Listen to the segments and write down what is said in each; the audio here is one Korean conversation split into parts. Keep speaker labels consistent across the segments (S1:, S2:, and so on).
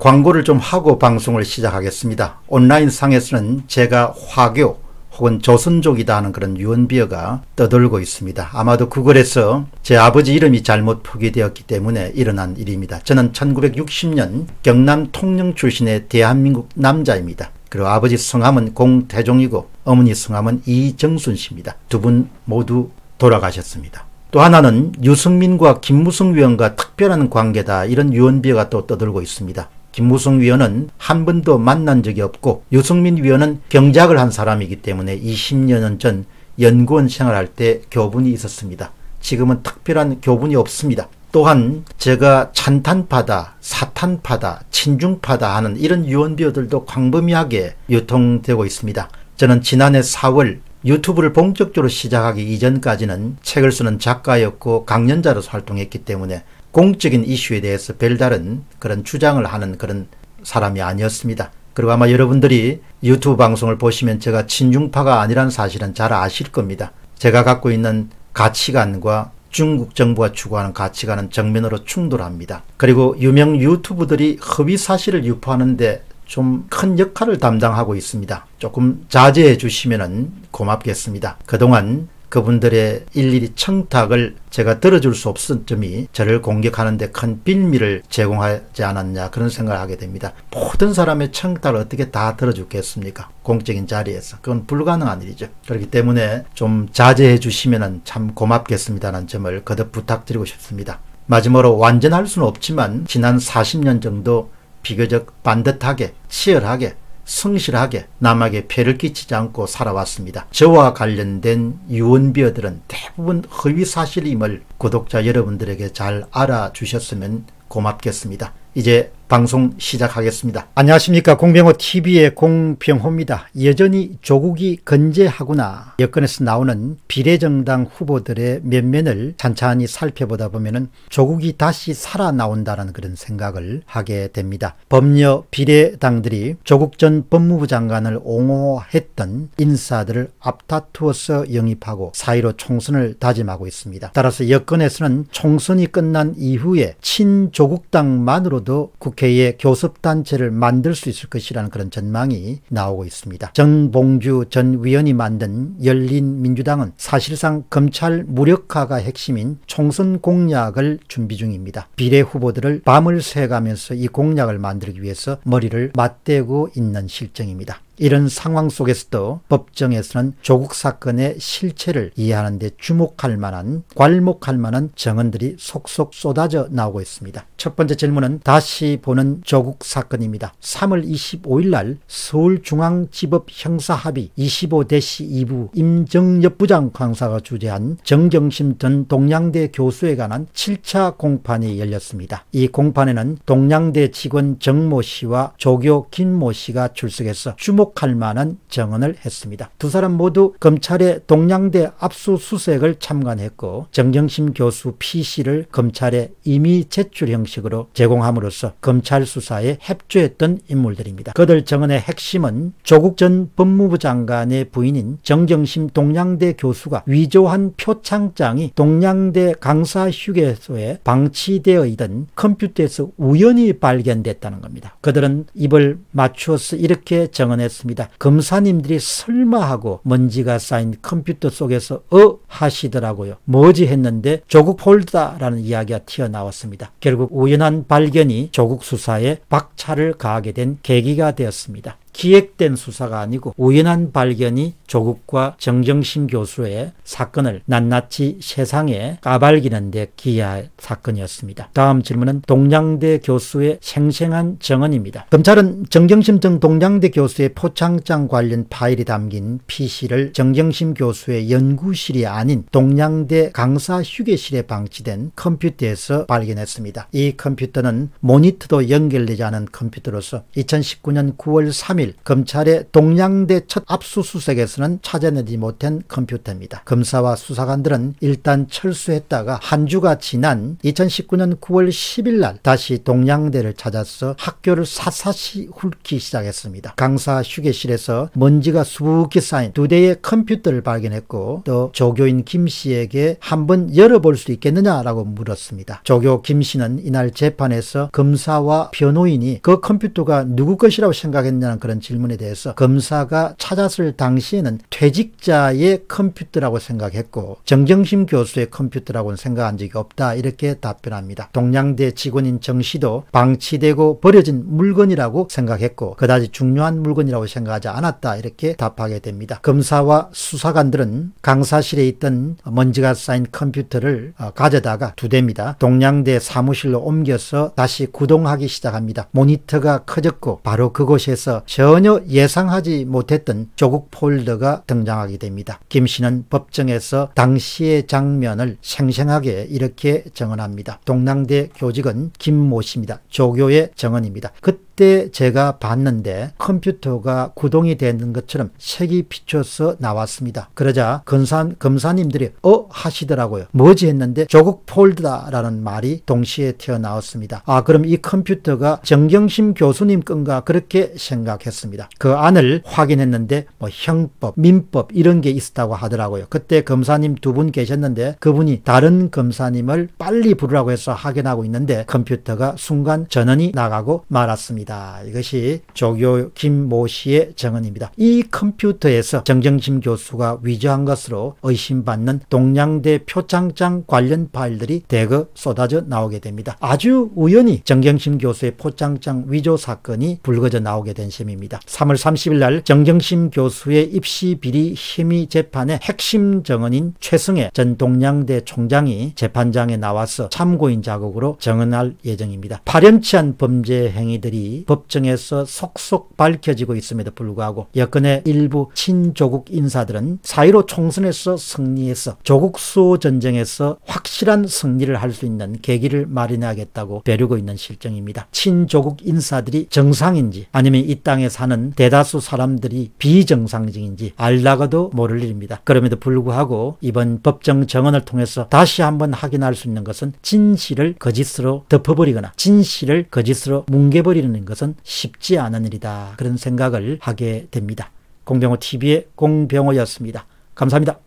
S1: 광고를 좀 하고 방송을 시작하겠습니다. 온라인 상에서는 제가 화교 혹은 조선족이다 하는 그런 유언비어가 떠돌고 있습니다. 아마도 구글에서 제 아버지 이름이 잘못 포기되었기 때문에 일어난 일입니다. 저는 1960년 경남 통영 출신의 대한민국 남자입니다. 그리고 아버지 성함은 공태종이고 어머니 성함은 이정순 씨입니다. 두 분 모두 돌아가셨습니다. 또 하나는 유승민과 김무성 위원과 특별한 관계다 이런 유언비어가 또 떠들고 있습니다. 김무성 위원은 한 번도 만난 적이 없고 유승민 위원은 경작을 한 사람이기 때문에 20년 전 연구원 생활할 때 교분이 있었습니다. 지금은 특별한 교분이 없습니다. 또한 제가 찬탄파다, 사탄파다, 친중파다 하는 이런 유언비어들도 광범위하게 유통되고 있습니다. 저는 지난해 4월 유튜브를 본격적으로 시작하기 이전까지는 책을 쓰는 작가였고 강연자로서 활동했기 때문에 공적인 이슈에 대해서 별다른 그런 주장을 하는 그런 사람이 아니었습니다. 그리고 아마 여러분들이 유튜브 방송을 보시면 제가 친중파가 아니란 사실은 잘 아실 겁니다. 제가 갖고 있는 가치관과 중국 정부가 추구하는 가치관은 정면으로 충돌합니다. 그리고 유명 유튜브들이 허위 사실을 유포하는데 좀 큰 역할을 담당하고 있습니다. 조금 자제해 주시면 고맙겠습니다. 그동안 그분들의 일일이 청탁을 제가 들어줄 수 없은 점이 저를 공격하는데 큰 빌미를 제공하지 않았냐 그런 생각을 하게 됩니다. 모든 사람의 청탁을 어떻게 다 들어주겠습니까? 공적인 자리에서 그건 불가능한 일이죠. 그렇기 때문에 좀 자제해 주시면 참 고맙겠습니다라는 점을 거듭 부탁드리고 싶습니다. 마지막으로 완전할 수는 없지만 지난 40년 정도 비교적 반듯하게 치열하게 성실하게 남에게 폐를 끼치지 않고 살아왔습니다. 저와 관련된 유언비어들은 대부분 허위사실임을 구독자 여러분들에게 잘 알아주셨으면 고맙겠습니다. 이제 방송 시작하겠습니다. 안녕하십니까. 공병호 TV의 공병호입니다. 여전히 조국이 건재하구나 여건에서 나오는 비례정당 후보들의 면면을 찬찬히 살펴보다 보면 조국이 다시 살아나온다는 그런 생각을 하게 됩니다. 법녀 비례당들이 조국 전 법무부 장관을 옹호했던 인사들을 앞다투어서 영입하고 사이로 총선을 다짐하고 있습니다. 따라서 여건에서는 총선이 끝난 이후에 친조국당만으로도 국회 국회의 교섭단체를 만들 수 있을 것이라는 그런 전망이 나오고 있습니다. 정봉주 전 위원이 만든 열린민주당은 사실상 검찰 무력화가 핵심인 총선 공약을 준비 중입니다. 비례 후보들을 밤을 새가면서 이 공약을 만들기 위해서 머리를 맞대고 있는 실정입니다. 이런 상황 속에서도 법정에서는 조국 사건의 실체를 이해하는 데 주목할 만한 괄목할 만한 정언들이 속속 쏟아져 나오고 있습니다. 첫 번째 질문은 다시 보는 조국 사건입니다. 3월 25일 날 서울중앙지법 형사합의 25-2부 임정엽 부장 강사가 주재한 정경심 전 동양대 교수에 관한 7차 공판이 열렸습니다. 이 공판에는 동양대 직원 정모 씨와 조교 김모 씨가 출석해서 주목 주목할 만한 증언을 했습니다. 두 사람 모두 검찰의 동양대 압수수색을 참관했고 정경심 교수 p c 를 검찰에 이미 제출 형식으로 제공함으로써 검찰 수사에 협조했던 인물들입니다. 그들 증언의 핵심은 조국 전 법무부 장관의 부인인 정경심 동양대 교수가 위조한 표창장이 동양대 강사 휴게소에 방치되어 있던 컴퓨터에서 우연히 발견됐다는 겁니다. 그들은 입을 맞추어서 이렇게 증언했습니다. 했습니다. 검사님들이 설마하고 먼지가 쌓인 컴퓨터 속에서 어 하시더라고요. 뭐지 했는데 조국 폴더라는 이야기가 튀어나왔습니다. 결국 우연한 발견이 조국 수사에 박차를 가하게 된 계기가 되었습니다. 기획된 수사가 아니고 우연한 발견이 조국과 정정심 교수의 사건을 낱낱이 세상에 까발기는 데 기여할 사건이었습니다. 다음 질문은 동양대 교수의 생생한 정언입니다. 검찰은 정정심 등 동양대 교수의 포창장 관련 파일이 담긴 PC를 정정심 교수의 연구실이 아닌 동양대 강사 휴게실에 방치된 컴퓨터에서 발견했습니다. 이 컴퓨터는 모니터도 연결되지 않은 컴퓨터로서 2019년 9월 3일 3일 검찰의 동양대 첫 압수수색에서는 찾아내지 못한 컴퓨터입니다. 검사와 수사관들은 일단 철수했다가 한 주가 지난 2019년 9월 10일 날 다시 동양대를 찾아서 학교를 사사시 훑기 시작했습니다. 강사 휴게실에서 먼지가 수북히 쌓인 두 대의 컴퓨터를 발견했고 또 조교인 김 씨에게 한번 열어볼 수 있겠느냐라고 물었습니다. 조교 김 씨는 이날 재판에서 검사와 변호인이 그 컴퓨터가 누구 것이라고 생각했냐는 그런 그런 질문에 대해서 검사가 찾았을 당시에는 퇴직자의 컴퓨터라고 생각했고 정정심 교수의 컴퓨터라고는 생각한 적이 없다 이렇게 답변합니다. 동양대 직원인 정 씨도 방치되고 버려진 물건이라고 생각했고 그다지 중요한 물건이라고 생각하지 않았다 이렇게 답하게 됩니다. 검사와 수사관들은 강사실에 있던 먼지가 쌓인 컴퓨터를 어, 가져다가 두댑니다 동양대 사무실로 옮겨서 다시 구동하기 시작합니다. 모니터가 커졌고 바로 그곳에서 전혀 예상하지 못했던 조국 폴더가 등장하게 됩니다. 김 씨는 법정에서 당시의 장면을 생생하게 이렇게 정언합니다. 동랑대 교직은 김 모 씨입니다. 조교의 정언입니다. 그때 그때 제가 봤는데 컴퓨터가 구동이 되는 것처럼 색이 비춰서 나왔습니다. 그러자 검사, 검사님들이 어? 하시더라고요. 뭐지 했는데 조국 폴드다라는 말이 동시에 튀어나왔습니다. 아 그럼 이 컴퓨터가 정경심 교수님 건가 그렇게 생각했습니다. 그 안을 확인했는데 뭐 형법, 민법 이런 게 있었다고 하더라고요. 그때 검사님 두 분 계셨는데 그분이 다른 검사님을 빨리 부르라고 해서 확인하고 있는데 컴퓨터가 순간 전원이 나가고 말았습니다. 있습니다. 이것이 조교 김모 씨의 증언입니다이 컴퓨터에서 정정심 교수가 위조한 것으로 의심받는 동양대 표창장 관련 파일들이 대거 쏟아져 나오게 됩니다. 아주 우연히 정정심 교수의 포장장 위조 사건이 불거져 나오게 된 셈입니다. 3월 30일 날 정정심 교수의 입시 비리 혐의 재판의 핵심 정언인 최승혜 전 동양대 총장이 재판장에 나와서 참고인 자극으로 정언할 예정입니다. 파렴치한 범죄 행위들이 법정에서 속속 밝혀지고 있음에도 불구하고 여건의 일부 친조국 인사들은 사이로 총선에서 승리해서 조국 수호 전쟁에서 확실한 승리를 할 수 있는 계기를 마련하겠다고 배르고 있는 실정입니다. 친조국 인사들이 정상인지 아니면 이 땅에 사는 대다수 사람들이 비정상적인지 알다가도 모를 일입니다. 그럼에도 불구하고 이번 법정 정언을 통해서 다시 한번 확인할 수 있는 것은 진실을 거짓으로 덮어버리거나 진실을 거짓으로 뭉개버리는 만드는 것은 쉽지 않은 일이다. 그런 생각을 하게 됩니다. 공병호TV의 공병호였습니다. 감사합니다.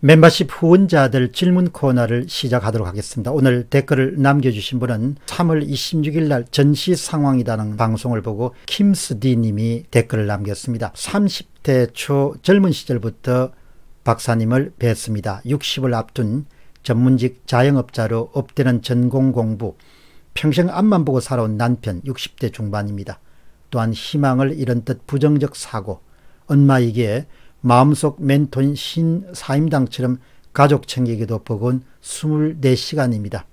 S1: 멤버십 후원자들 질문 코너를 시작하도록 하겠습니다. 오늘 댓글을 남겨주신 분은 3월 26일 날 전시 상황이라는 방송을 보고 킴스디님이 댓글을 남겼습니다. 30대 초 젊은 시절부터 박사님을 뵀습니다. 60을 앞둔 전문직 자영업자로 업되는 전공 공부, 평생 앞만 보고 살아온 남편 60대 중반입니다. 또한 희망을 잃은 듯 부정적 사고, 엄마이기에 마음속 멘토인 신사임당처럼 가족 챙기기도 버거운 24시간입니다.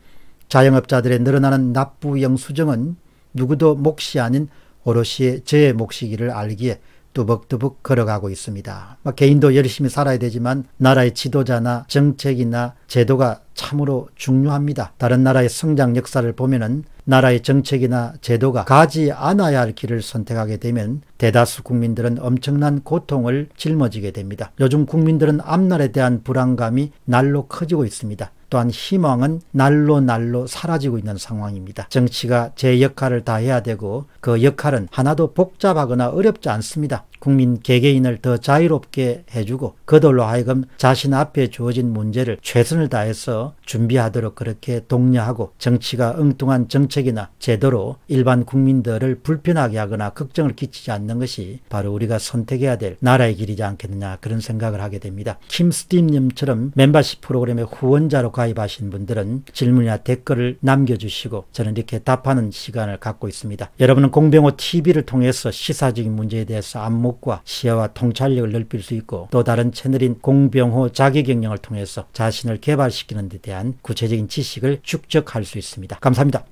S1: 자영업자들의 늘어나는 납부 영수증은 누구도 몫이 아닌 오롯이 제 몫이기를 알기에 뚜벅뚜벅 걸어가고 있습니다. 뭐 개인도 열심히 살아야 되지만 나라의 지도자나 정책이나 제도가 참으로 중요합니다. 다른 나라의 성장 역사를 보면은 나라의 정책이나 제도가 가지 않아야 할 길을 선택하게 되면 대다수 국민들은 엄청난 고통을 짊어지게 됩니다. 요즘 국민들은 앞날에 대한 불안감이 날로 커지고 있습니다. 또한 희망은 날로 날로 사라지고 있는 상황입니다. 정치가 제 역할을 다 해야 되고 그 역할은 하나도 복잡하거나 어렵지 않습니다. 국민 개개인을 더 자유롭게 해주고 그들로 하여금 자신 앞에 주어진 문제를 최선을 다해서 준비하도록 그렇게 독려하고 정치가 엉뚱한 정책이나 제도로 일반 국민들을 불편하게 하거나 걱정을 끼치지 않는 것이 바로 우리가 선택해야 될 나라의 길이지 않겠느냐 그런 생각을 하게 됩니다. 킴스팀님처럼 멤버십 프로그램의 후원자로 가입하신 분들은 질문이나 댓글을 남겨주시고 저는 이렇게 답하는 시간을 갖고 있습니다. 여러분은 공병호 TV를 통해서 시사적인 문제에 대해서 안목 안목과 시야와 통찰력을 넓힐 수 있고 또 다른 채널인 공병호 자기경영을 통해서 자신을 개발시키는 데 대한 구체적인 지식을 축적할 수 있습니다. 감사합니다.